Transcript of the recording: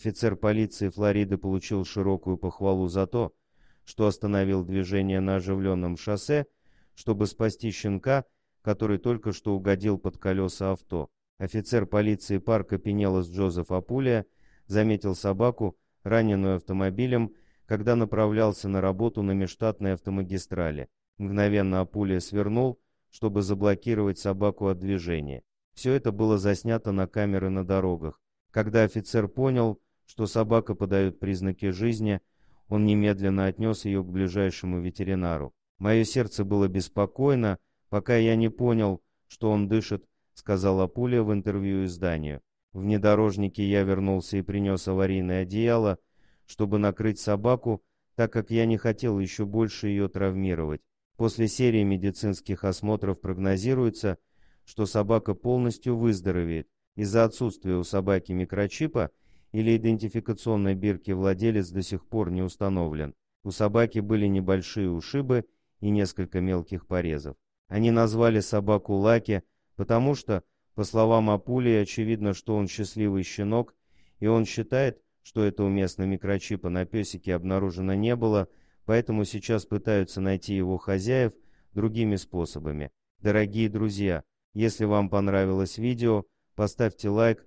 Офицер полиции Флориды получил широкую похвалу за то, что остановил движение на оживленном шоссе, чтобы спасти щенка, который только что угодил под колеса авто. Офицер полиции парка Пенелос Джозеф Апулия заметил собаку, раненую автомобилем, когда направлялся на работу на межштатной автомагистрали. Мгновенно Апулия свернул, чтобы заблокировать собаку от движения. Все это было заснято на камеры на дорогах. Когда офицер понял, что собака подает признаки жизни, он немедленно отнес ее к ближайшему ветеринару. Мое сердце было беспокойно, пока я не понял, что он дышит, сказала Пуля в интервью изданию. В внедорожнике я вернулся и принес аварийное одеяло, чтобы накрыть собаку, так как я не хотел еще больше ее травмировать. После серии медицинских осмотров прогнозируется, что собака полностью выздоровеет. Из-за отсутствия у собаки микрочипа или идентификационной бирки владелец до сих пор не установлен. У собаки были небольшие ушибы и несколько мелких порезов. Они назвали собаку Лаки, потому что, по словам Апули, очевидно, что он счастливый щенок, и он считает, что этого местного микрочипа на песике обнаружено не было, поэтому сейчас пытаются найти его хозяев другими способами. Дорогие друзья, если вам понравилось видео, поставьте лайк,